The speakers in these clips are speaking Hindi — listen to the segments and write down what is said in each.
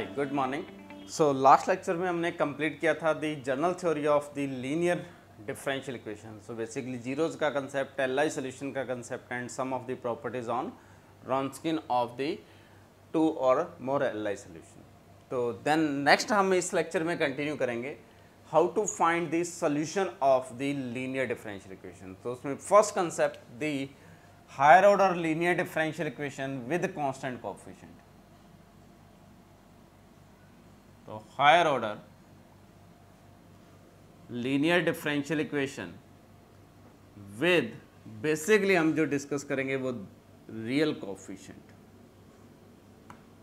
हाय good morning so last lecture में हमने कंप्लीट किया था the general theory of the linear differential equation so basically zeros का कंसेप्ट एल आई सोल्यूशन का concept and some of the properties on Wronskian of the two और मोर एल आई सोल्यूशन तो देन नेक्स्ट हम इस लेक्चर में कंटिन्यू करेंगे how to find the solution of the linear differential equation तो उसमें first concept the higher order linear differential equation with constant coefficient तो higher order linear differential equation with basically हम जो डिस्कस करेंगे वो रियल कॉफिशेंट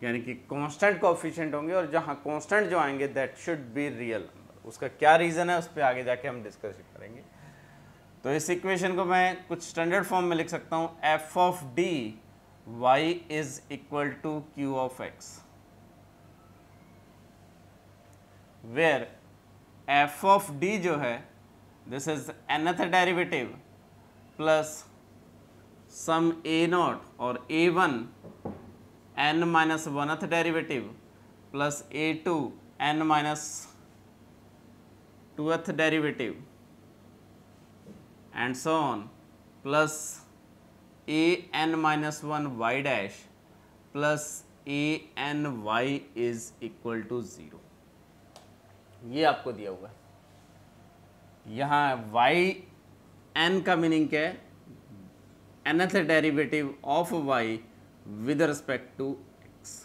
यानी कि कांस्टेंट कॉफिशेंट होंगे और जहां कांस्टेंट जो आएंगे दैट शुड बी रियल उसका क्या रीज़न है उस पर आगे जाके हम डिस्कस करेंगे तो इस इक्वेशन को मैं कुछ स्टैंडर्ड फॉर्म में लिख सकता हूं F of D Y is equal to Q of X where f of d जो this is another derivative plus some a naught or a one n minus oneth derivative plus a two n minus twoth derivative and so on plus a n minus one y dash plus a n y is equal to zero. ये आपको दिया हुआ है यहाँ वाई एन का मीनिंग क्या है nth derivative of Y with respect to X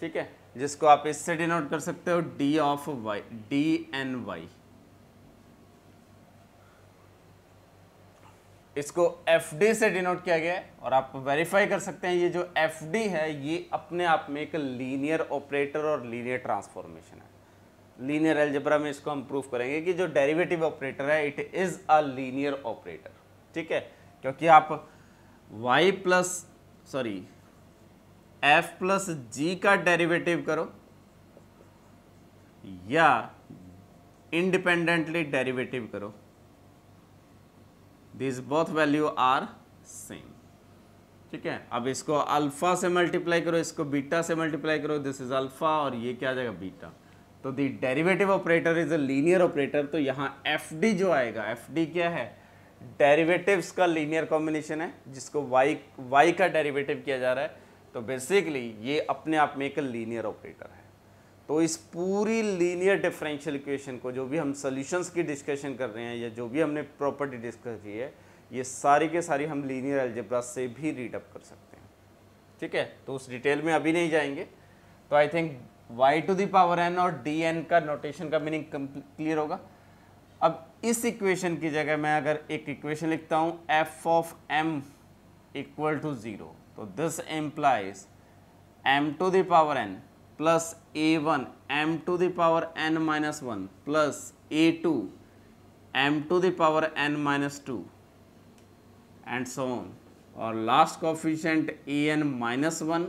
ठीक है जिसको आप इससे डिनोट कर सकते हो D of Y D N Y इसको एफ डी से डिनोट किया गया है और आप वेरीफाई कर सकते हैं ये जो एफ डी है ये अपने आप में एक लीनियर ऑपरेटर और लीनियर ट्रांसफॉर्मेशन है लीनियर एल्जब्रा में इसको हम प्रूफ करेंगे कि जो डेरिवेटिव ऑपरेटर है it is a linear operator ठीक है क्योंकि आप y plus sorry f plus G का डेरिवेटिव करो या इंडिपेंडेंटली डेरिवेटिव करो this both value are same ठीक है अब इसको अल्फा से मल्टीप्लाई करो इसको बीटा से मल्टीप्लाई करो दिस इज अल्फा और ये क्या आ जाएगा बीटा तो the derivative operator is a linear operator तो यहाँ एफ डी जो आएगा एफ डी क्या है डेरिवेटिव्स का लीनियर कॉम्बिनेशन है जिसको वाई वाई का डेरिवेटिव किया जा रहा है तो बेसिकली ये अपने आप में एक लीनियर ऑपरेटर है तो इस पूरी लीनियर डिफरेंशियल इक्वेशन को जो भी हम सोल्यूशंस की डिस्कशन कर रहे हैं या जो भी हमने प्रॉपर्टी डिस्कस की है ये सारी के सारी हम लीनियर एल्जेब्रा से भी रीडअप कर सकते हैं ठीक है तो उस डिटेल में अभी नहीं जाएंगे तो I think y to the power N और डी एन का नोटेशन का मीनिंग क्लियर होगा अब इस इक्वेशन की जगह मैं अगर एक इक्वेशन लिखता हूँ F of M equal to zero तो this implies M to the power N plus A one M to the power N minus one plus A two M to the power N minus two and so on और last coefficient A N minus one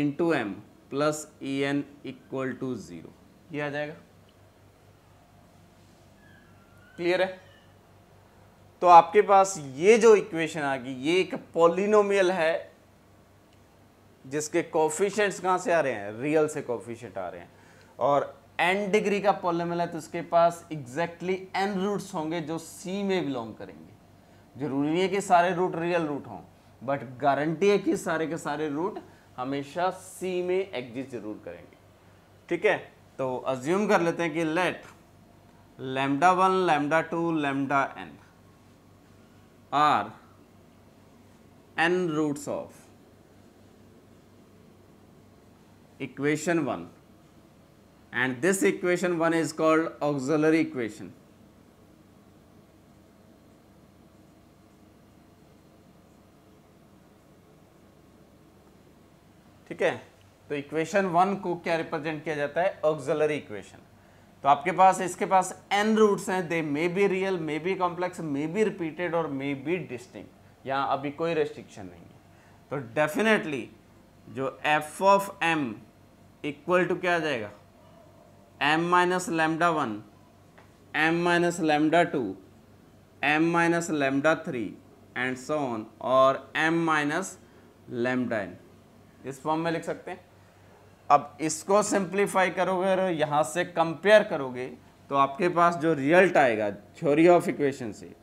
into M plus E N equal to zero आ जाएगा क्लियर है तो आपके पास ये जो इक्वेशन आ गई ये एक पॉलिनोमियल है जिसके कॉफिशेंट्स कहां से आ रहे हैं रियल से कॉफिशेंट आ रहे हैं और एन डिग्री का पॉलिम है तो उसके पास एग्जैक्टली एन रूट्स होंगे जो सी में बिलोंग करेंगे जरूरी नहीं है कि सारे रूट रियल रूट हों बट गारंटी है कि सारे के सारे रूट हमेशा सी में एग्जिट जरूर करेंगे ठीक है तो अज्यूम कर लेते हैं कि let lambda one lambda two lambda N are N roots of equation one and this equation one is called auxiliary equation ठीक है तो इक्वेशन वन को क्या रिप्रेजेंट किया जाता है ऑक्जलरी इक्वेशन तो आपके पास इसके पास एन रूट्स हैं they may be real may be complex may be repeated और मे बी डिस्टिंग यहाँ अभी कोई रेस्ट्रिक्शन नहीं है तो डेफिनेटली जो F of M equal to क्या आ जाएगा M minus lambda one M minus lambda two M minus lambda three and so on M minus lambda N इस फॉर्म में लिख सकते हैं अब इसको सिंप्लीफाई करोगे और यहाँ से कंपेयर करोगे तो आपके पास जो रिजल्ट आएगा थ्योरी ऑफ इक्वेशन से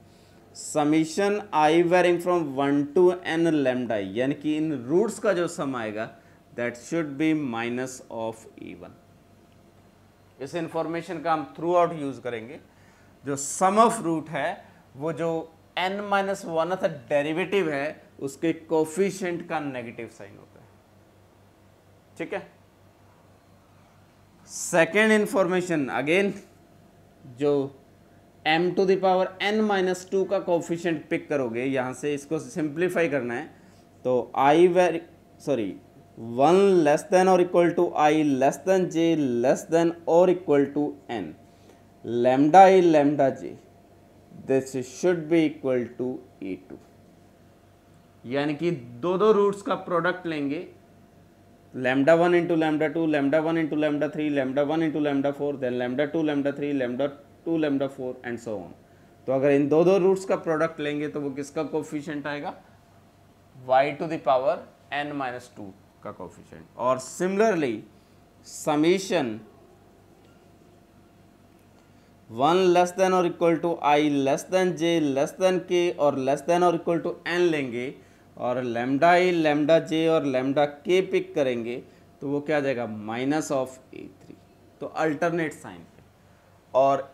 summation I varying from one to N lambda यानी कि इन रूट्स का जो सम आएगा that should be minus of E one इस इंफॉर्मेशन का हम थ्रू आउट यूज़ करेंगे जो सम ऑफ रूट है वो जो एन माइनस वन अर्थात डेरिवेटिव है उसके कोफिशेंट का नेगेटिव साइन होगा ठीक है सेकेंड इंफॉर्मेशन अगेन जो M to the power N minus two का कोफिशेंट पिक करोगे यहां से इसको सिंप्लीफाई करना है तो I where sorry one less than और equal to I less than J less than और equal to N lambda I lambda J this should be equal to A two यानी कि दो दो रूट्स का प्रोडक्ट लेंगे lambda 1 into lambda 2 lambda 1 into lambda 3 lambda 1 into lambda 4 then lambda 2 lambda 3 lambda 2 lambda 4 and so on तो अगर इन दो दो रूट्स का प्रोडक्ट लेंगे तो वो किसका कोफिशियंट आएगा y to the power n minus two का कोफिशियंट और similarly summation one less than और equal to i less than j less than k और लेस देन और इक्वल टू n लेंगे और लेमडा ए लेमडा जे और लेमडा के पिक करेंगे तो वो क्या आ जाएगा माइनस ऑफ ए थ्री तो अल्टरनेट साइन और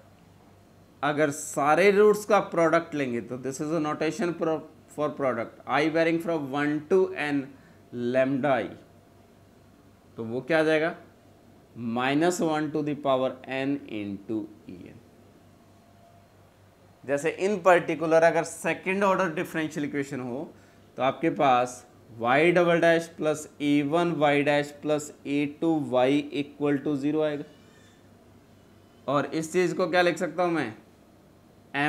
अगर सारे रूट्स का प्रोडक्ट लेंगे तो this is a notation for product I varying from one to N lambda E तो वो क्या आ जाएगा minus one to the power N into to N एन जैसे इन पर्टिकुलर अगर सेकंड ऑर्डर डिफरेंशियल इक्वेशन हो तो आपके पास y double dash plus A one Y dash plus A to Y equal to zero आएगा और इस चीज़ को क्या लिख सकता हूँ मैं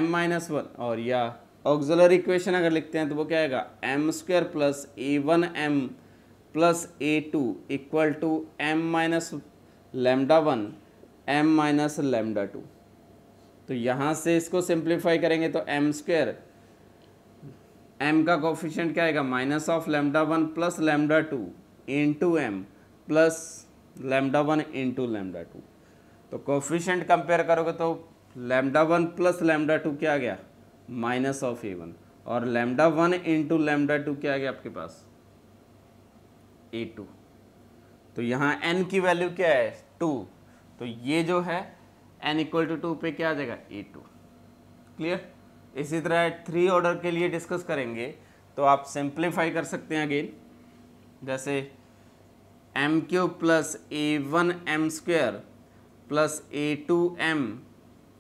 m माइनस वन और या ऑक्जलर इक्वेशन अगर लिखते हैं तो वो क्या आएगा M square plus A one M plus A two equal to M minus lambda one M minus lambda two तो यहाँ से इसको सिंप्लीफाई करेंगे तो एम स्क्वेयर एम का कोफिशेंट क्या आएगा minus of lambda one plus lambda two two M plus lambda one into lambda two तो कोफिशेंट कंपेयर करोगे तो lambda one plus lambda two क्या आ गया माइनस ऑफ ए वन और lambda one into lambda two क्या आ गया आपके पास ए टू तो यहाँ एन की वैल्यू क्या है टू तो ये जो है एन इक्वल टू टू पे क्या आ जाएगा ए टू क्लियर इसी तरह थ्री ऑर्डर के लिए डिस्कस करेंगे तो आप सिंप्लीफाई कर सकते हैं अगेन जैसे M cube plus A one M square plus A two M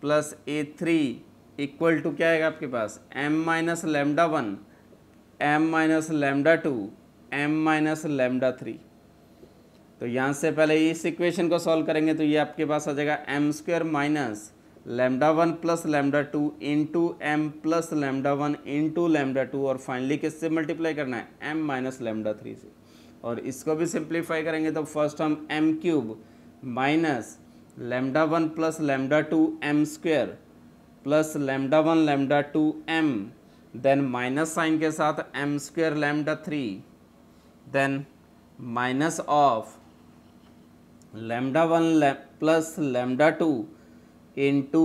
plus A three equal to क्या आएगा आपके पास M minus lambda one M minus lambda two M minus lambda three तो यहाँ से पहले इस इक्वेशन को सॉल्व करेंगे तो ये आपके पास आ जाएगा M square minus lambda one plus lambda two into M plus lambda one into lambda two और फाइनली किससे मल्टीप्लाई करना है एम माइनस लैमडा थ्री से और इसको भी सिंप्लीफाई करेंगे तो फर्स्ट हम M cube minus lambda one plus lambda two M square plus lambda one lambda two M then minus sign के साथ M square lambda three then minus of lambda one plus lambda two into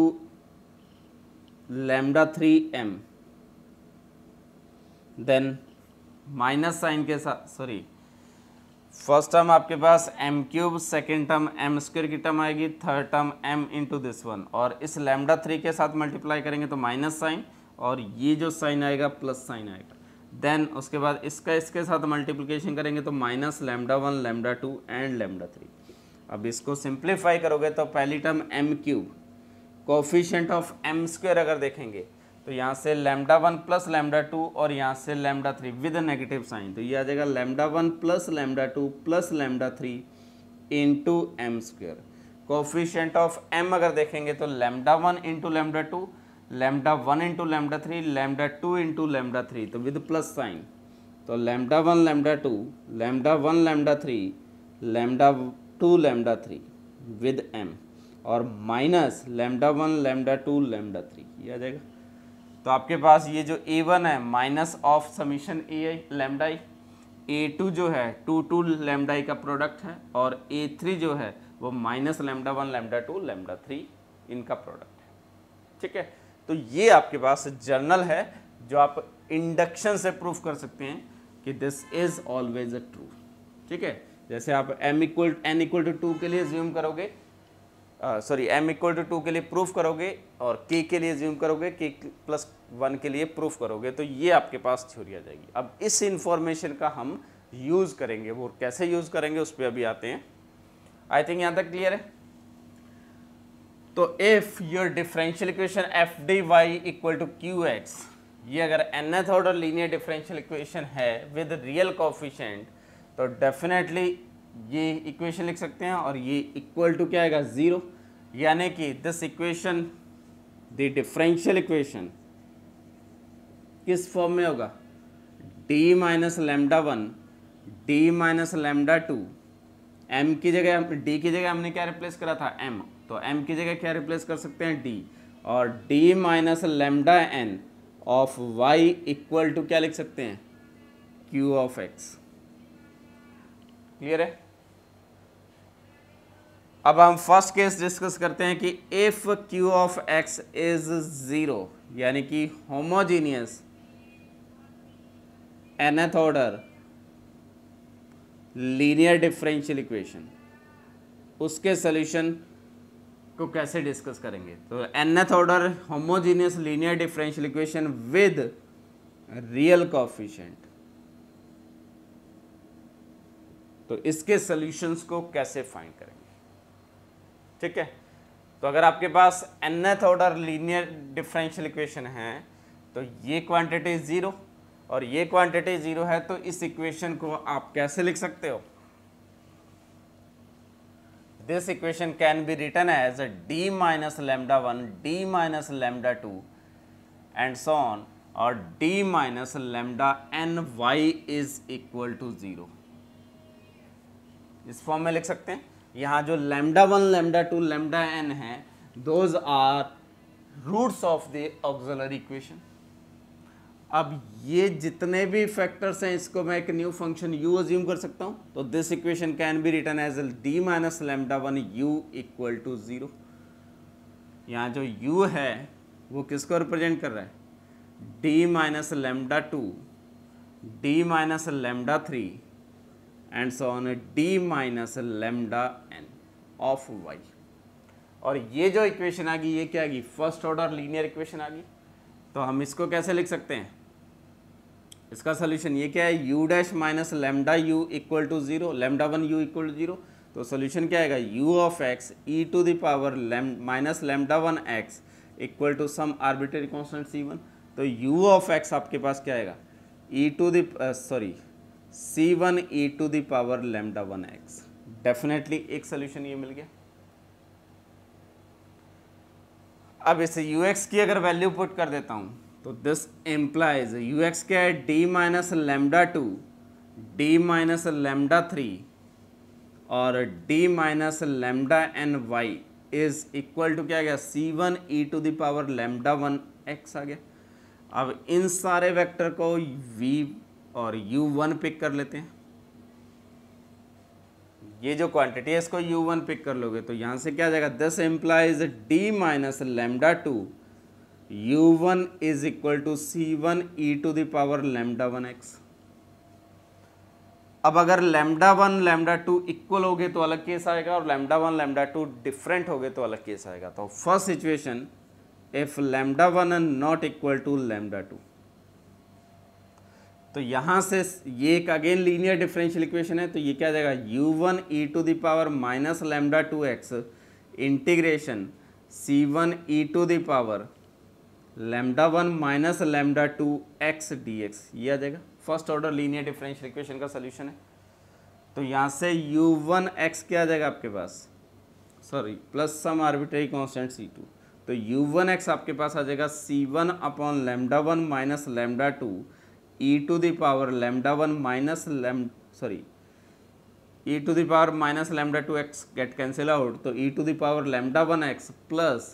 lambda three M then minus sign के साथ सॉरी फर्स्ट टर्म आपके पास M cube second term M square की टर्म आएगी third term M into this one और इस लेमडा थ्री के साथ मल्टीप्लाई करेंगे तो माइनस साइन और ये जो साइन आएगा प्लस साइन आएगा देन उसके बाद इसका इसके साथ मल्टीप्लिकेशन करेंगे तो minus lambda one lambda two and lambda three अब इसको सिंप्लीफाई करोगे तो पहली term M cube coefficient of M square अगर देखेंगे तो यहाँ से lambda one plus lambda two और यहाँ से lambda three with negative sign तो ये आ जाएगा lambda one plus lambda two plus lambda three into M square coefficient of M अगर देखेंगे तो lambda one into lambda two lambda one into lambda three lambda two into lambda three तो विद प्लस साइन तो lambda one lambda two lambda one lambda three lambda two lambda three with M और minus lambda one lambda two lambda three किया जाएगा तो आपके पास ये जो ए वन है minus of summation A I lambda I A two जो है टू टू लेमडा आई का प्रोडक्ट है और ए थ्री जो है वो minus lambda one lambda two lambda three इनका प्रोडक्ट है ठीक है तो ये आपके पास जर्नल है जो आप इंडक्शन से प्रूफ कर सकते हैं कि this is always a true ठीक है जैसे आप m equal N equal to two के लिए ज्यूम करोगे sorry M equal to two के लिए प्रूफ करोगे और के के लिए ज्यूम करोगे के प्लस वन के लिए प्रूफ करोगे तो ये आपके पास थ्योरी आ जाएगी अब इस इंफॉर्मेशन का हम यूज़ करेंगे वो कैसे यूज़ करेंगे उस पर अभी आते हैं आई थिंक यहाँ तक क्लियर है तो if your differential equation F D Y equal to Q X ये अगर nth order linear differential equation है विद रियल कॉफिशेंट तो डेफिनेटली ये इक्वेशन लिख सकते हैं और ये इक्वल टू क्या आएगा ज़ीरो यानी कि this equation the differential equation किस फॉर्म में होगा D minus lambda one D minus lambda two M की जगह डी की जगह हमने क्या रिप्लेस करा था एम तो एम की जगह क्या रिप्लेस कर सकते हैं डी और D minus lambda N of Y equal to क्या लिख सकते हैं क्यू ऑफ एक्स क्लियर है अब हम फर्स्ट केस डिस्कस करते हैं कि if Q of X is zero यानी कि homogeneous nth order linear differential equation उसके सोल्यूशन को कैसे डिस्कस करेंगे तो nth order homogeneous linear differential equation with real coefficient तो इसके सोल्यूशन को कैसे फाइंड करेंगे ठीक है तो अगर आपके पास nth order linear differential equation है तो ये क्वांटिटी ज़ीरो और ये क्वांटिटी ज़ीरो है तो इस इक्वेशन को आप कैसे लिख सकते हो this equation can be written as D minus lambda one D minus lambda two and so on और D minus lambda N Y is equal to zero इस फॉर्म में लिख सकते हैं यहाँ जो lambda one lambda two lambda N है those are roots of the auxiliary equation अब ये जितने भी फैक्टर्स हैं इसको मैं एक न्यू फंक्शन यू अज्यूम कर सकता हूँ तो this equation can be written as L D minus lambda one U equal to zero यहाँ जो u है वो किसको रिप्रेजेंट कर रहा है d minus lambda two D minus lambda three and so on D minus lambda N of Y और ये जो इक्वेशन आ गई ये क्या आ गई फर्स्ट ऑर्डर लीनियर इक्वेशन आ गई तो हम इसको कैसे लिख सकते हैं इसका सोल्यूशन ये क्या है U dash minus lambda U equal to zero lambda one U equal to zero तो सोल्यूशन क्या आएगा U of X E to the power minus lambda one X equal to some arbitrary constant C one तो यू ऑफ एक्स आपके पास क्या आएगा ई टू दॉरी C one E to the power lambda one X definitely एक सोल्यूशन ये मिल गया अब इसे यू एक्स की अगर वैल्यू पुट कर देता हूं तो दिस एम्प्लाइज यू एक्स क्या है D minus lambda two D minus lambda three और D minus lambda N Y is equal to क्या गया C one E to the power lambda one X आ गया अब इन सारे वेक्टर को वी और यू वन पिक कर लेते हैं ये जो क्वांटिटी है इसको यू वन पिक कर लोगे तो यहाँ से क्या आ जाएगा this implies D minus lambda two U one is equal to C one E to the power lambda one X अब अगर lambda one lambda two equal हो गए तो अलग केस आएगा और lambda one lambda two different हो गए तो अलग केस आएगा तो first situation if lambda one not equal to lambda two तो यहाँ से ये एक अगेन लीनियर डिफरेंशियल इक्वेशन है तो ये क्या जाएगा u1 one E to the power minus lambda two X integration C one E to the power lambda one minus lambda two X D X ये आ जाएगा first order linear differential equation का सोल्यूशन है तो यहाँ से u1 वन एक्स क्या आ जाएगा आपके पास sorry plus some arbitrary constant C two तो u1 वन एक्स आपके पास आ जाएगा c1 one upon lambda one minus lambda two e to the power lambda 1 minus lambda sorry e to the power minus lambda 2 x get cancel out so तो e to the power lambda 1 x plus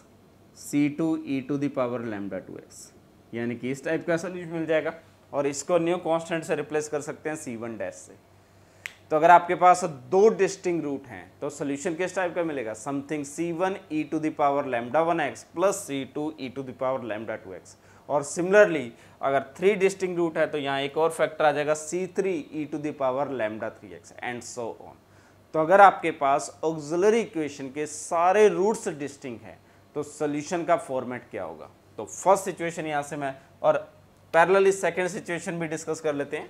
c2 e to the power lambda 2 x यानी कि इस टाइप का सोल्यूशन मिल जाएगा और इसको न्यू कॉन्स्टेंट से रिप्लेस कर सकते हैं सी वन डैश से तो अगर आपके पास दो डिस्टिंग रूट हैं तो सोल्यूशन किस टाइप का मिलेगा something C one E to the power lambda one x plus C two E to the power lambda two x और सिमिलरली अगर थ्री डिस्टिंग रूट है तो यहाँ एक और फैक्टर आ जाएगा C three E to the power lambda three X and so on तो अगर आपके पास ऑक्जलरी इक्वेशन के सारे रूट्स डिस्टिंग हैं तो सोल्यूशन का फॉर्मेट क्या होगा तो फर्स्ट सिचुएशन यहाँ से मैं और पैरल सेकेंड सिचुएशन भी डिस्कस कर लेते हैं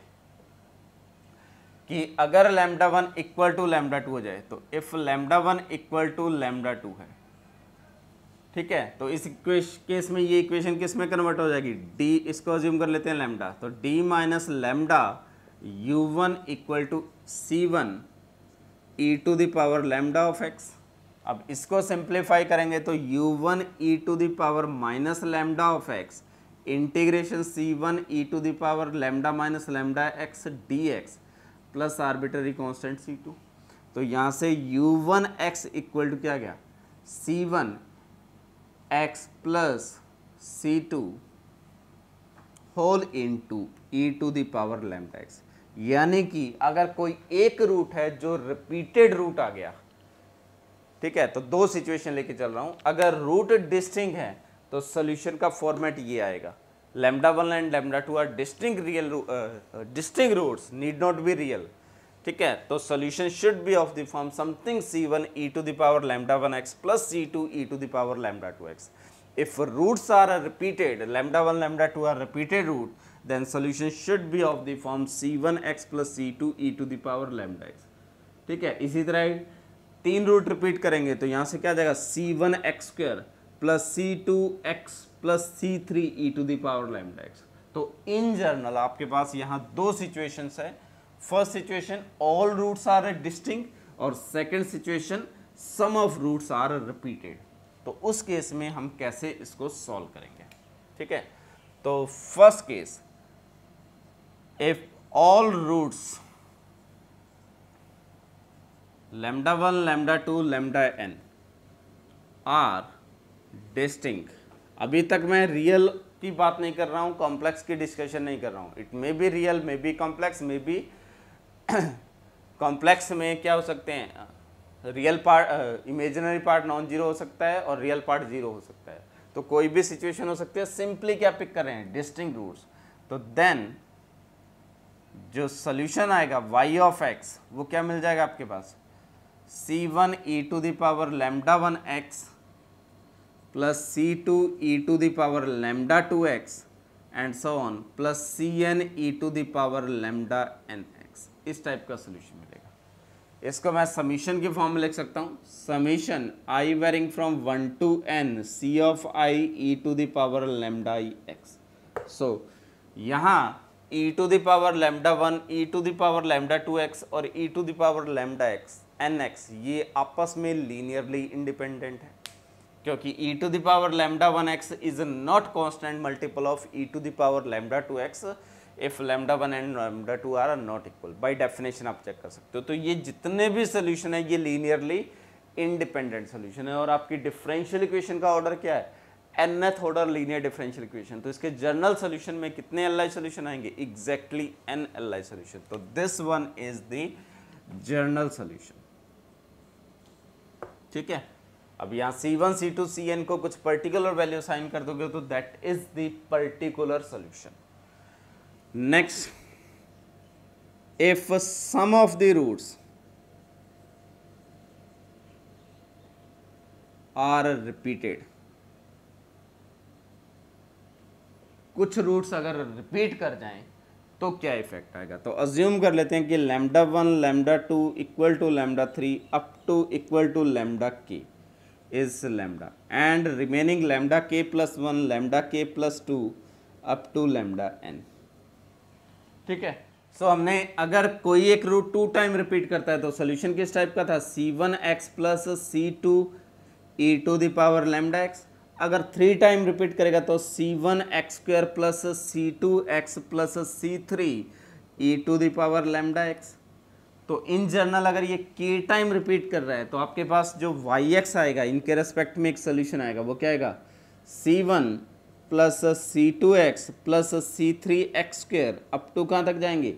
कि अगर lambda one equal to lambda two हो जाए तो if lambda one equal to lambda two है ठीक है तो इस केस में ये इक्वेशन किस में कन्वर्ट हो जाएगी डी इसको अज्यूम कर लेते हैं लेमडा तो D minus lambda U one equal to C one E to the power lambda of X अब इसको सिंप्लीफाई करेंगे तो u1 one E to the power minus lambda of X integration c1 one E to the power lambda minus lambda X D X plus arbitrary constant two तो यहाँ से u1 one X equal to क्या गया C one x plus c2 whole in to E to the power lambda X यानी कि अगर कोई एक रूट है जो रिपीटेड रूट आ गया ठीक है तो दो सिचुएशन लेके चल रहा हूं अगर रूट डिस्टिंग है तो सोल्यूशन का फॉर्मेट ये आएगा lambda one and lambda two are distinct real distinct roots need not be real ठीक है तो solution should be of the form something C one E to the power lambda one x plus C two E to the power lambda two X are repeated lambda one lambda two are repeated root then solution should be of the form C one x plus C two E to the power lambda X ठीक है इसी तरह तीन रूट रिपीट करेंगे तो यहाँ से क्या जाएगा C one X square plus C two x plus C three E to the power lambda X तो इन जर्नल आपके पास यहाँ दो सिचुएशन है first situation all roots are a distinct और second situation some of roots are repeated तो उस केस में हम कैसे इसको सॉल्व करेंगे ठीक है तो first case if all roots lambda one lambda two lambda N are distinct अभी तक मैं रियल की बात नहीं कर रहा हूं कॉम्प्लेक्स की डिस्कशन नहीं कर रहा हूं it may be real may be complex may be complex में क्या हो सकते हैं real part imaginary part non zero हो सकता है और रियल पार्ट जीरो हो सकता है तो कोई भी सिचुएशन हो सकती है सिंपली क्या पिक कर रहे हैं डिस्टिंग रूट्स तो देन जो सोल्यूशन आएगा वाई ऑफ एक्स वो क्या मिल जाएगा आपके पास C one E to the power lambda one x plus C two E to the power lambda two X and so on plus C N E to the power lambda N इस टाइप का सोल्यूशन मिलेगा इसको मैं समीशन के फॉर्म में लिख सकता हूँ summation I varying from one to N C of I E to the power lambda E X so यहाँ e to the power lambda one E to the power lambda two x और e to the power lambda X N X ये आपस में लीनियरली इंडिपेंडेंट है क्योंकि e to the power lambda one X is not constant multiple of e to the power lambda two x if lambda one and lambda two are are not equal by definition आप चेक कर सकते हो तो ये जितने भी सोल्यूशन है ये लीनियरली इंडिपेंडेंट सोल्यूशन है और आपकी डिफरेंशियल इक्वेशन का ऑर्डर क्या है एन एथ ऑर्डर लीनियर डिफरेंशियल इक्वेशन तो इसके जनरल सोल्यूशन में कितने एल आई सोल्यूशन आएंगे exactly N L I solution तो this one is the general solution ठीक है अब यहाँ C one C to C N को कुछ पर्टिकुलर वैल्यू साइन कर दोगे तो that is the particular solution next if sum of the roots are repeated कुछ रूट्स अगर रिपीट कर जाएं तो क्या इफेक्ट आएगा तो अज्यूम कर लेते हैं कि lambda one lambda two equal to lambda three up to equal to lambda K is lambda and remaining lambda के प्लस वन लेमडा के plus two up to lambda N ठीक है सो so, हमने अगर कोई एक रूट टू टाइम रिपीट करता है तो सोल्यूशन किस टाइप का था C one x plus C two E to the power lambda X अगर थ्री टाइम रिपीट करेगा तो सी one X square plus C two x plus C three E to the power lambda x तो इन जर्नल अगर ये के टाइम रिपीट कर रहा है तो आपके पास जो वाई एक्स आएगा इनके रेस्पेक्ट में एक सोल्यूशन आएगा वो क्या आएगा सी one plus C two x plus C three X square up to कहाँ तक जाएंगे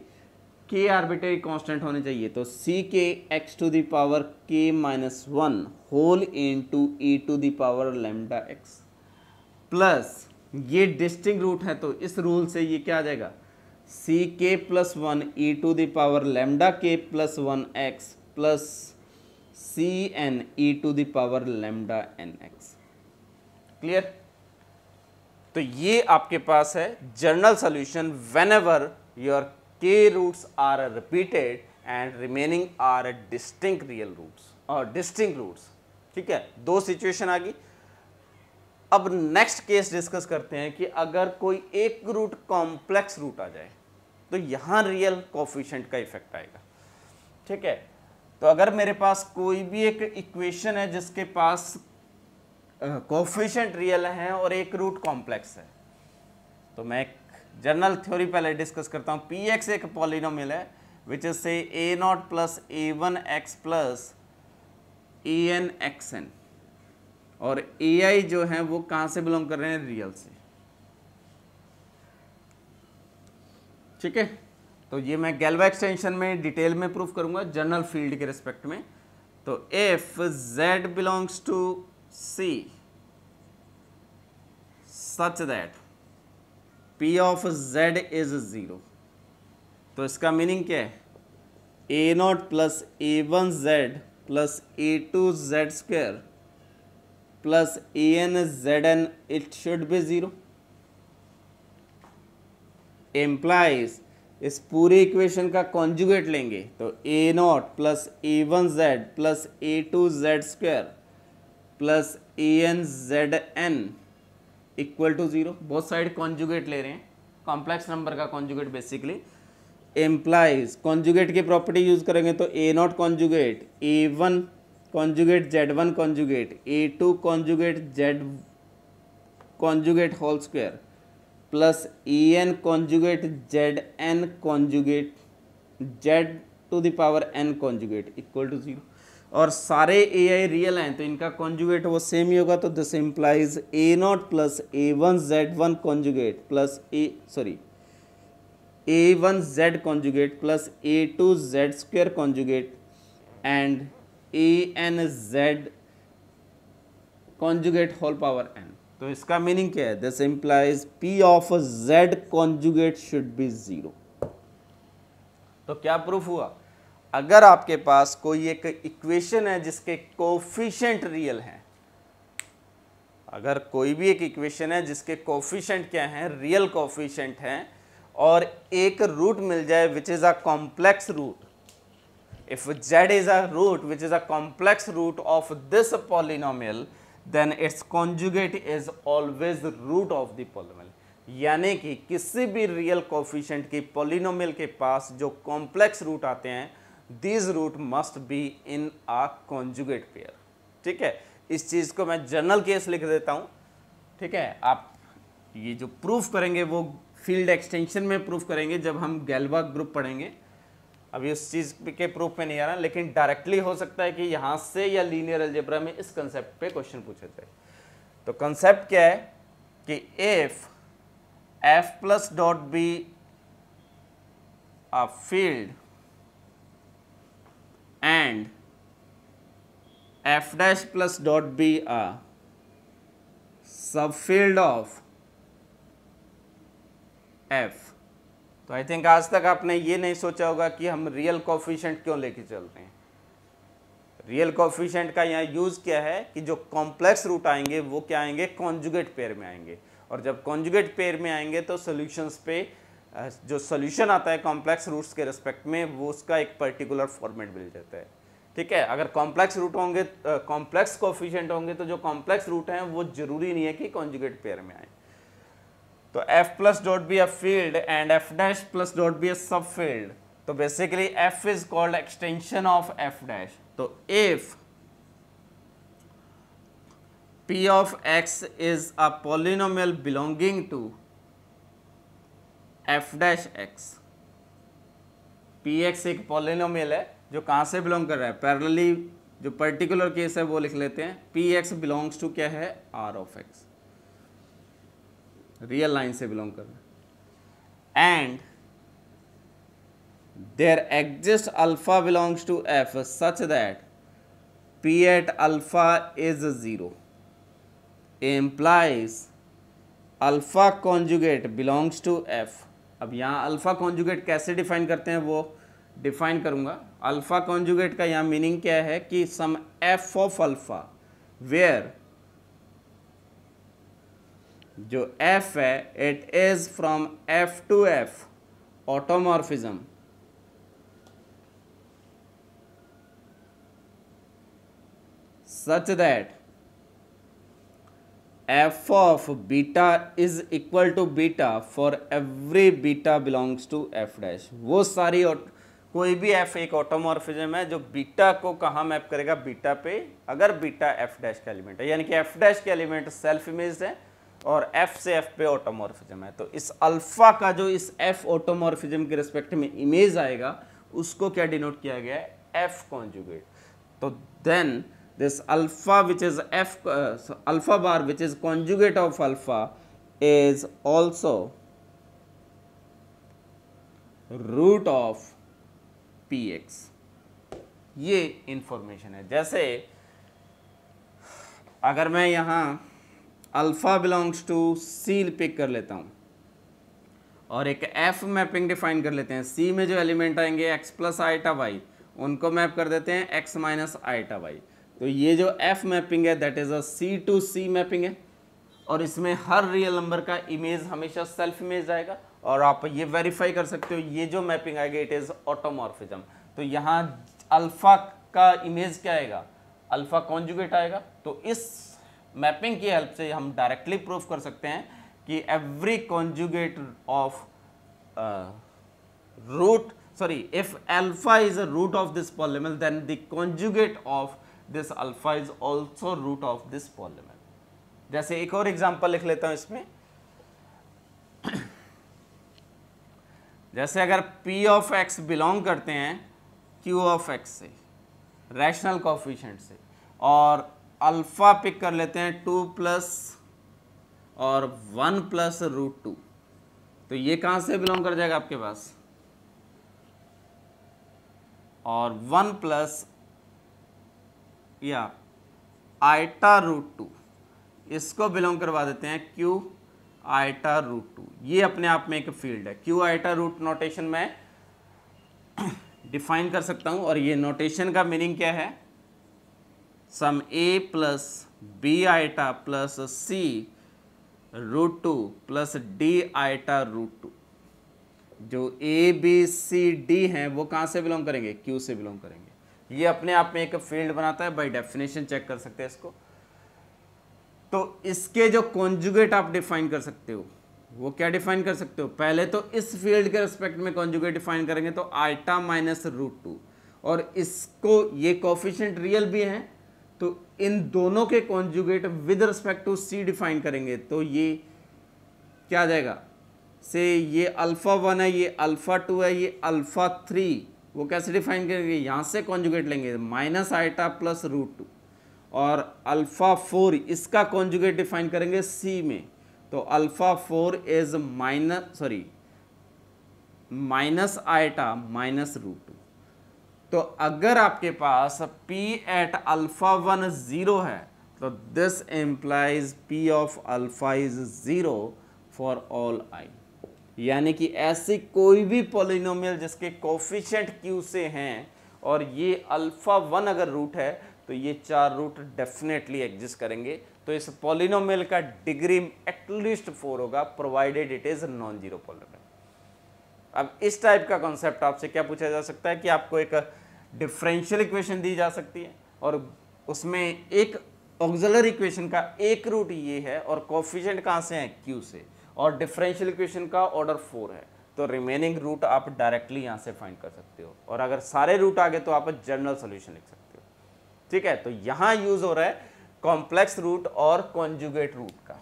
के आर्बिटरी कांस्टेंट होने चाहिए तो c k x to the power k minus one whole in to E to the power lambda x plus ये डिस्टिंग रूट है तो इस रूल से ये क्या आ जाएगा c k plus one E to the power lambda के plus one x plus C N E to the power lambda n x clear तो ये आपके पास है general solution whenever your k roots are repeated and remaining are a distinct real roots और डिस्टिंक रूट्स ठीक है दो सिचुएशन आ गई अब नेक्स्ट केस डिस्कस करते हैं कि अगर कोई एक रूट कॉम्प्लेक्स रूट आ जाए तो यहां रियल कॉफिशेंट का इफेक्ट आएगा ठीक है तो अगर मेरे पास कोई भी एक इक्वेशन है जिसके पास कोफिशेंट रियल हैं और एक रूट कॉम्प्लेक्स है तो मैं एक जनरल थ्योरी पहले डिस्कस करता हूँ पी एक्स एक पॉलिनोमिल है विच इज से a naught plus A one x plus a n x n और ए आई जो है वो कहाँ से बिलोंग कर रहे हैं रियल से ठीक है तो ये मैं गैल्वा एक्सटेंशन में डिटेल में प्रूफ करूंगा जनरल फील्ड के रिस्पेक्ट में तो if z belongs to C such that P of Z is zero तो इसका मीनिंग क्या है a naught plus A one z plus A two z square plus a n z n it should be zero implies इस पूरे इक्वेशन का कॉन्जुगेट लेंगे तो a naught plus A one z plus A two z square plus a n z n equal to zero बहुत साइड कॉन्जुगेट ले रहे हैं कॉम्प्लेक्स नंबर का कॉन्जुगेट बेसिकली एम्प्लाइज कॉन्जुगेट की प्रॉपर्टी यूज़ करेंगे तो a naught conjugate a one conjugate z one conjugate a two conjugate z conjugate whole square plus E n conjugate z n conjugate z to the power n conjugate equal to zero और सारे ए आई रियल हैं तो इनका कॉन्जुगेट वो सेम ही होगा तो this implies a naught plus A one z one conjugate plus a sorry a one z conjugate plus A two z square conjugate and a n z conjugate whole power n तो इसका मीनिंग क्या है this implies p of z conjugate should be zero तो क्या प्रूफ हुआ अगर आपके पास कोई एक इक्वेशन है जिसके कोफिशेंट रियल हैं अगर कोई भी एक इक्वेशन है जिसके कोफिशेंट क्या हैं रियल कोफिशेंट हैं और एक रूट मिल जाए which is a complex root if z is a root which is a complex root of this polynomial then its conjugate is always root of the polynomial यानी कि किसी भी रियल कोफिशेंट की पॉलिनोमियल के पास जो कॉम्प्लेक्स रूट आते हैं these root must be in a conjugate pair ठीक है इस चीज़ को मैं जनरल केस लिख देता हूं ठीक है आप ये जो प्रूफ करेंगे वो फील्ड एक्सटेंशन में प्रूफ करेंगे जब हम गैलवा ग्रुप पढ़ेंगे अभी उस चीज़ के प्रूफ में नहीं आ रहा लेकिन डायरेक्टली हो सकता है कि यहां से या लीनियर अलजेब्रा में इस कंसेप्ट पे क्वेश्चन पूछे जाए तो कंसेप्ट क्या है कि if f plus dot be a field and f dash plus dot b a subfield of f तो आई थिंक आज तक आपने ये नहीं सोचा होगा कि हम रियल कॉफिशेंट क्यों लेके चल रहे हैं रियल कॉफिशेंट का यहाँ यूज़ क्या है कि जो कॉम्प्लेक्स रूट आएंगे वो क्या आएंगे कॉन्जुगेट पेयर में आएंगे और जब कॉन्जुगेट पेयर में आएंगे तो सोल्यूशंस पे जो सोल्यूशन आता है कॉम्प्लेक्स रूट्स के रिस्पेक्ट में वो उसका एक पर्टिकुलर फॉर्मेट मिल जाता है ठीक है अगर कॉम्प्लेक्स रूट होंगे कॉम्प्लेक्स कोफिशियंट होंगे तो जो कॉम्प्लेक्स रूट हैं वो जरूरी नहीं है कि कॉन्जुगेट पेयर में आए तो f plus dot be a field and f dash plus dot be a subfield तो basically f is called extension of f dash तो if p of x is a polynomial belonging to f dash x p x एक पॉलिनोमियल है जो कहाँ से बिलोंग कर रहा है पैरली जो पर्टिकुलर केस है वो लिख लेते हैं पी एक्स बिलोंग्स टू क्या है r of x real line से बिलोंग कर रहा है and there exist alpha belongs to f such that p at alpha is zero implies alpha conjugate belongs to f अब यहाँ अल्फ़ा कॉन्जुगेट कैसे डिफाइन करते हैं वो डिफाइन करूँगा अल्फ़ा कॉन्जुगेट का यहाँ मीनिंग क्या है कि some f of alpha where जो एफ है it is from f to f automorphism such that f of beta is equal to beta for every beta belongs to f dash वो सारी कोई भी f एक ऑटोमोरफिजम है जो बीटा को कहाँ मैप करेगा बीटा पे अगर बीटा f डैश का एलिमेंट है यानी कि f डैश के एलिमेंट सेल्फ इमेज है और f से f पे ऑटोमोरफिजम है तो इस अल्फा का जो इस f ऑटोमोरफिजम के रिस्पेक्ट में इमेज आएगा उसको क्या डिनोट किया गया है एफ कॉन्जुगेट तो then this alpha which is f uh, so alpha bar which is conjugate of alpha is also root of px ये इंफॉर्मेशन है जैसे अगर मैं यहां अल्फ़ा बिलोंग्स टू सील पिक कर लेता हूं और एक एफ मैपिंग डिफाइन कर लेते हैं सी में जो एलिमेंट आएंगे एक्स प्लस आईटा वाई उनको मैप कर देते हैं एक्स माइनस आईटा वाई तो ये जो एफ मैपिंग है that is a c to c mapping है और इसमें हर रियल नंबर का इमेज हमेशा सेल्फ इमेज आएगा और आप ये वेरीफाई कर सकते हो ये जो मैपिंग आएगी इट इज़ ऑटोमॉर्फिज्म तो यहाँ अल्फ़ा का इमेज क्या आएगा अल्फ़ा कॉन्जुगेट आएगा तो इस मैपिंग की हेल्प से हम डायरेक्टली प्रूफ कर सकते हैं कि every conjugate of root sorry if alpha is a root of this polynomial then the conjugate of this alpha is also root of this polynomial जैसे एक और एग्जाम्पल लिख लेता हूं इसमें जैसे अगर P ऑफ x बिलोंग करते हैं Q ऑफ x से रैशनल कॉफिशेंट से और अल्फ़ा पिक कर लेते हैं टू प्लस और वन प्लस रूट टू तो ये कहां से बिलोंग कर जाएगा आपके पास और वन प्लस या आइटा रूट टू इसको बिलोंग करवा देते हैं क्यू आइटा रूट टू ये अपने आप में एक फील्ड है क्यू आइटा रूट नोटेशन में डिफाइन कर सकता हूं और ये नोटेशन का मीनिंग क्या है some a plus b iota plus c root two plus d iota root two जो ए बी सी डी हैं वो कहाँ से बिलोंग करेंगे क्यू से बिलोंग करेंगे ये अपने आप में एक फील्ड बनाता है बाई डेफिनेशन चेक कर सकते हैं इसको तो इसके जो कॉन्जुगेट आप डिफाइन कर सकते हो वो क्या डिफाइन कर सकते हो पहले तो इस फील्ड के रिस्पेक्ट में कॉन्जुगेट डिफाइन करेंगे तो आइटा माइनस रूट टू और इसको ये कॉफिशेंट रियल भी हैं तो इन दोनों के conjugate with respect to c define करेंगे तो ये क्या आ जाएगा से ये अल्फ़ा वन है ये अल्फ़ा टू है ये अल्फ़ा थ्री वो कैसे डिफाइन करेंगे यहाँ से कॉन्जुगेट लेंगे minus iota plus root two और अल्फ़ा फोर इसका कॉन्जुगेट डिफाइन करेंगे सी में तो alpha four is minus sorry minus iota minus root two तो अगर आपके पास p at alpha one zero है तो this implies p of alpha is zero for all i यानी कि ऐसी कोई भी पोलिनोमियल जिसके कोफिशेंट क्यू से हैं और ये अल्फ़ा वन अगर रूट है तो ये चार रूट डेफिनेटली एग्जिस्ट करेंगे तो इस पोलिनोमियल का डिग्री एटलीस्ट फोर होगा provided it is non zero polynomial अब इस टाइप का कॉन्सेप्ट आपसे क्या पूछा जा सकता है कि आपको एक डिफरेंशियल इक्वेशन दी जा सकती है और उसमें एक ऑक्जलर इक्वेशन का एक रूट ये है और कॉफिशेंट कहाँ से है क्यू से और डिफरेंशियल इक्वेशन का ऑर्डर फोर है तो रिमेनिंग रूट आप डायरेक्टली यहाँ से फाइंड कर सकते हो और अगर सारे रूट आ गए तो आप जनरल सोल्यूशन लिख सकते हो ठीक है तो यहाँ यूज हो रहा है कॉम्प्लेक्स रूट और कॉन्जुगेट रूट का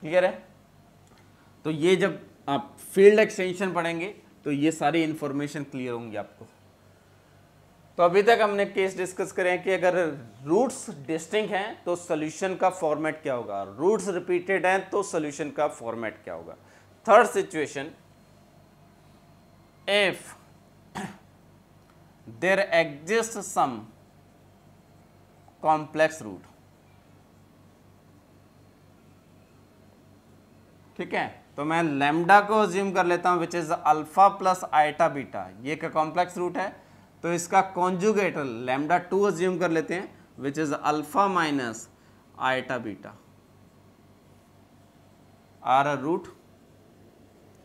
क्लियर है तो ये जब आप फील्ड एक्सटेंशन पढ़ेंगे तो ये सारी इन्फॉर्मेशन क्लियर होंगी आपको तो अभी तक हमने केस डिस्कस करें कि अगर रूट्स डिस्टिंग हैं तो सोल्यूशन का फॉर्मेट क्या होगा रूट्स रिपीटेड हैं तो सोल्यूशन का फॉर्मेट क्या होगा third situation if there exist some complex root ठीक है तो मैं लेमडा को ज्यूम कर लेता हूं which is alpha plus iota beta ये क्या कॉम्प्लेक्स रूट है तो इसका कॉन्जुगेट लेमडा टू अज्यूम कर लेते हैं which is alpha minus iota beta are a root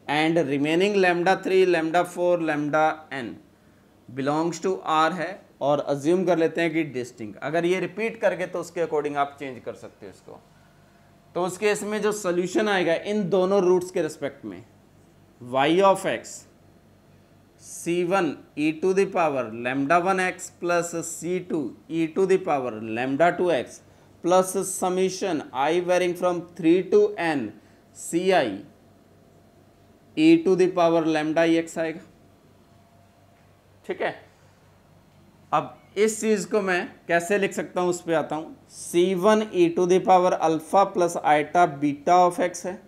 and remaining lambda three lambda four lambda n belongs to r है और अज्यूम कर लेते हैं कि डिस्टिंग अगर ये रिपीट करके तो उसके अकॉर्डिंग आप चेंज कर सकते हो इसको तो उसके इसमें जो सोल्यूशन आएगा इन दोनों रूट्स के रिस्पेक्ट में y of x c one E to the power lambda one x plus C two E to the power lambda two x plus summation I varying from three to N c i E to the power lambda E x आएगा ठीक है अब इस चीज़ को मैं कैसे लिख सकता हूं उस पर आता हूं c one E to the power alpha plus iota beta of x है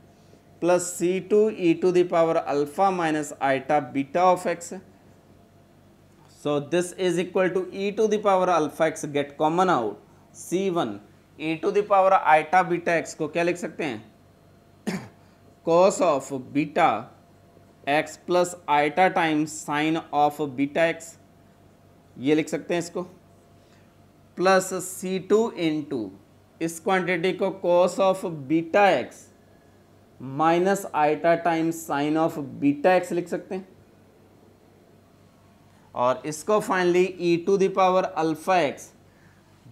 plus C two E to the power alpha minus iota beta of x so this is equal to E to the power alpha x get common out c one E to the power iota beta x को क्या लिख सकते हैं cos of beta x plus iota times sine of beta x ये लिख सकते हैं इसको प्लस सी टू इन टू इस क्वांटिटी को cos of beta x minus iota times sine of beta x लिख सकते हैं और इसको finally e to the power alpha x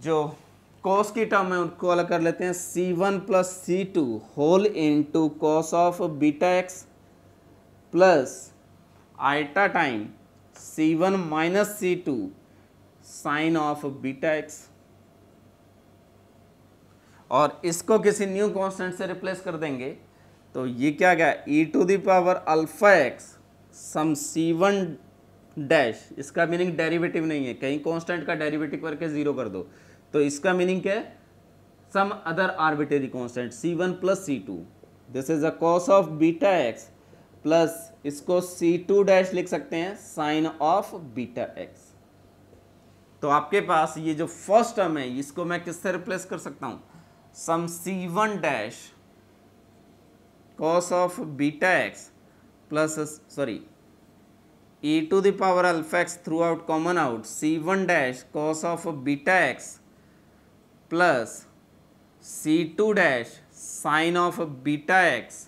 जो कॉस की टर्म है उनको अलग कर लेते हैं c one plus C two whole into cos of beta x plus iota time c one minus c two sine of beta x और इसको किसी न्यू कॉन्स्टेंट से रिप्लेस कर देंगे तो ये क्या गया e to the power alpha x one dash इसका मीनिंग डेरिवेटिव नहीं है कहीं कांस्टेंट का डेरिवेटिव करके ज़ीरो कर दो तो इसका मीनिंग क्या है some other arbitrary constant c one plus C two this is a cos of beta x plus इसको सी टू डैश लिख सकते हैं साइन ऑफ बीटा एक्स तो आपके पास ये जो फर्स्ट टर्म है इसको मैं किससे रिप्लेस कर सकता हूँ some c one dash cos of beta x plus sorry e to the power alpha x throughout common out c1 dash cos of beta x plus c2 dash sin of beta x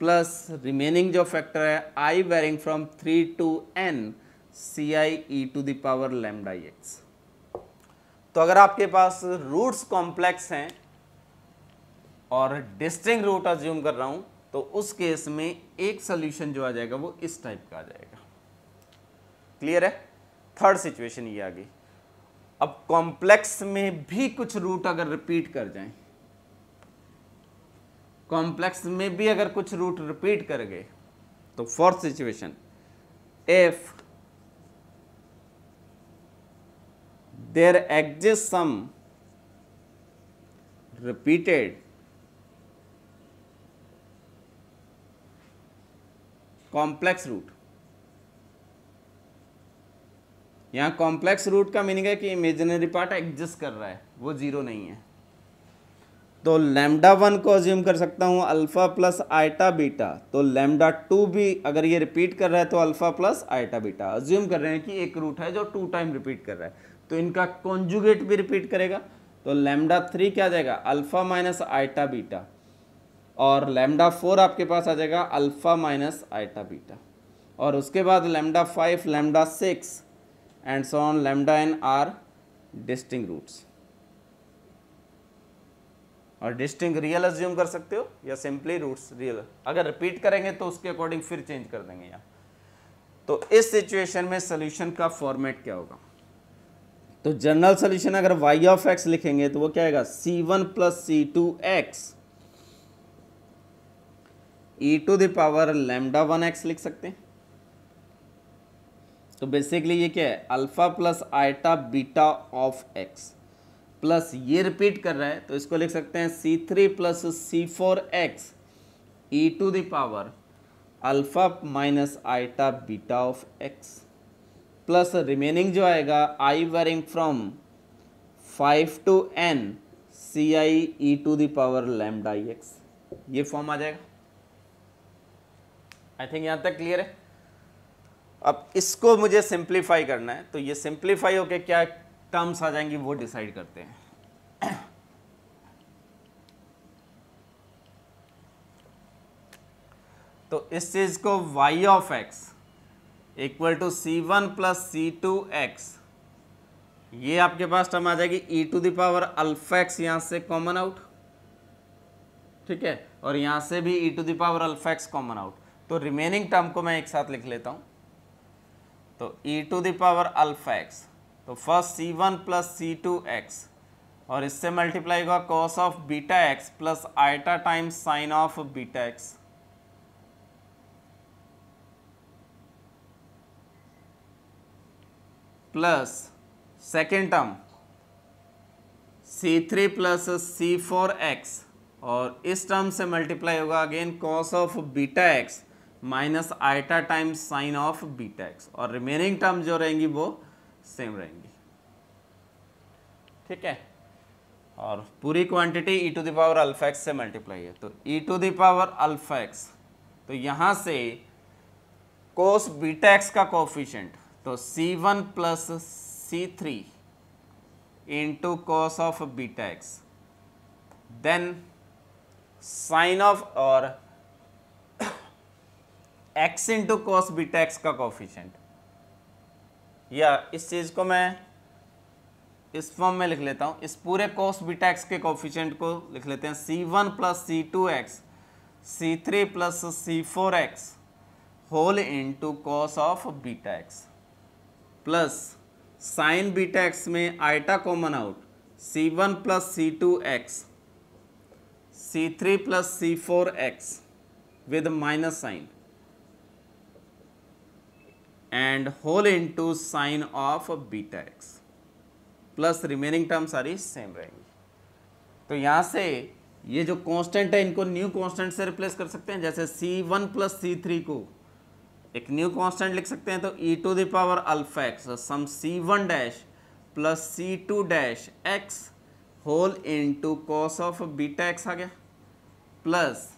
plus remaining जो फैक्टर है i varying from three to N c i E to the power lambda x तो अगर आपके पास रूट्स कॉम्प्लेक्स हैं और डिस्टिंग रूट अज्यूम कर रहा हूं तो उस केस में एक सोल्यूशन जो आ जाएगा वो इस टाइप का आ जाएगा क्लियर है थर्ड सिचुएशन ये आ गई अब कॉम्प्लेक्स में भी कुछ रूट अगर रिपीट कर जाए कॉम्प्लेक्स में भी अगर कुछ रूट रिपीट कर गए तो fourth situation if there exist some repeated complex root यहां कॉम्प्लेक्स रूट का मीनिंग है कि इमेजिनरी पार्ट एग्जिस्ट कर रहा है वो जीरो नहीं है तो लेमडा वन को अज्यूम कर सकता हूं अल्फा प्लस आइटा बीटा तो लेमडा टू भी अगर ये रिपीट कर रहा है तो alpha plus iota beta assume कर रहे हैं कि एक रूट है जो टू टाइम रिपीट कर रहा है तो इनका कॉन्जुगेट भी रिपीट करेगा तो लेमडा थ्री क्या जाएगा अल्फा माइनस आइटा बीटा और लेमडा फोर आपके पास आ जाएगा अल्फ़ा माइनस आइटा बीटा और उसके बाद lambda five lambda six and so on lambda N are distinct roots और डिस्टिंग रियल एज्यूम कर सकते हो या सिंपली रूट्स रियल अगर रिपीट करेंगे तो उसके अकॉर्डिंग फिर चेंज कर देंगे या तो इस सिचुएशन में सोल्यूशन का फॉर्मेट क्या होगा तो जनरल सोल्यूशन अगर वाई ऑफ एक्स लिखेंगे तो वो क्या आएगा सी one plus C two x E to the power lambda one x लिख सकते हैं तो बेसिकली ये क्या है alpha plus iota beta of x plus ये रिपीट कर रहा है तो इसको लिख सकते हैं c three plus c four x E to the power alpha minus iota beta of x plus remaining जो आएगा i varying from five to N c i E to the power lambda x ये फॉर्म आ जाएगा आई थिंक यहाँ तक क्लियर है अब इसको मुझे सिंप्लीफाई करना है तो ये सिंप्लीफाई होके क्या टर्म्स आ जाएंगी वो डिसाइड करते हैं तो इस चीज़ को y of x equal to C one plus C two x ये आपके पास टर्म आ जाएगी e to the power alpha x यहां से कॉमन आउट ठीक है और यहां से भी e to the power alpha x common out तो रिमेनिंग टर्म को मैं एक साथ लिख लेता हूँ तो e to the power alpha x तो फर्स्ट c1 वन प्लस सी टू एक्स और इससे मल्टीप्लाई होगा cos of beta x plus iota times sine of beta x plus second term c three plus c four x और इस टर्म से मल्टीप्लाई होगा again cos of beta x minus iota times sine of beta x और रिमेनिंग टर्म जो रहेंगी वो सेम रहेंगी ठीक है और पूरी quantity e to the power alpha x से मल्टीप्लाई है तो e to the power alpha x तो यहां से कोस बीटा एक्स का कोफिशेंट तो सी one plus C three into cos of beta x then sine of और x into cos beta x का कॉफिशेंट या इस चीज़ को मैं इस फॉर्म में लिख लेता हूँ इस पूरे कॉस बीटा एक्स के कॉफिशेंट को लिख लेते हैं c one plus C two x c three plus c four x whole into cos of beta x plus sine beta x में iota common out c one plus C two x c three plus c four x with minus sine and whole into sine of beta x plus remaining term सारी सेम रहेंगी तो यहाँ से ये जो कांस्टेंट है इनको न्यू कांस्टेंट से रिप्लेस कर सकते हैं जैसे c1 वन प्लस सी थ्री को एक न्यू कांस्टेंट लिख सकते हैं तो e to the power alpha x sum c1 one dash plus C two dash x whole into cos of beta x आ गया प्लस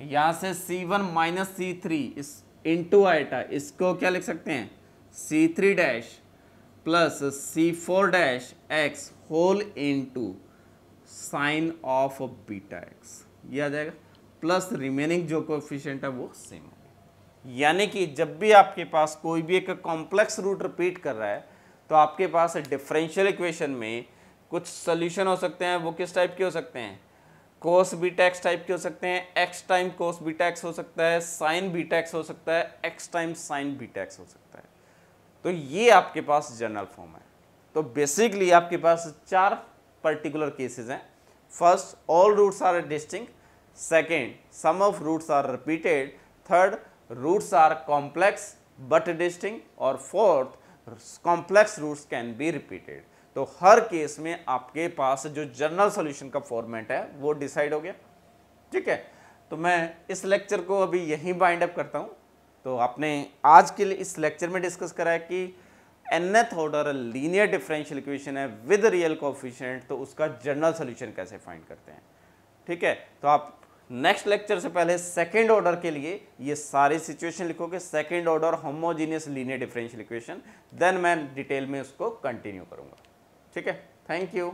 यहाँ से c1 one minus c three इस इंटू आइटा इसको क्या लिख सकते हैं c three dash plus c four dash x whole into sine of beta x ये आ जाएगा प्लस रिमेनिंग जो कोफिशियंट है वो सेम होगा यानी कि जब भी आपके पास कोई भी एक कॉम्प्लेक्स रूट रिपीट कर रहा है तो आपके पास डिफरेंशियल इक्वेशन में कुछ सोल्यूशन हो सकते हैं वो किस टाइप के हो सकते हैं कोस बी टैक्स टाइप के हो सकते हैं x time cos beta x हो सकता है साइन बी टैक्स हो सकता है x time sine beta x हो सकता है तो ये आपके पास जनरल फॉर्म है तो बेसिकली आपके पास चार पर्टिकुलर केसेस हैं first all roots are distinct second some of roots are repeated third roots are complex but distinct और fourth complex roots can be repeated तो हर केस में आपके पास जो जनरल सोल्यूशन का फॉर्मेट है वो डिसाइड हो गया ठीक है तो मैं इस लेक्चर को अभी यहीं बाइंड अप करता हूँ तो आपने आज के लिए इस लेक्चर में डिस्कस करा है कि nth order linear differential equation है विद रियल कोफिशियंट तो उसका जनरल सोल्यूशन कैसे फाइंड करते हैं ठीक है तो आप नेक्स्ट लेक्चर से पहले सेकेंड ऑर्डर के लिए ये सारी सिचुएशन लिखोगे second order homogeneous linear differential equation then मैं डिटेल में उसको कंटिन्यू करूंगा ठीक है थैंक यू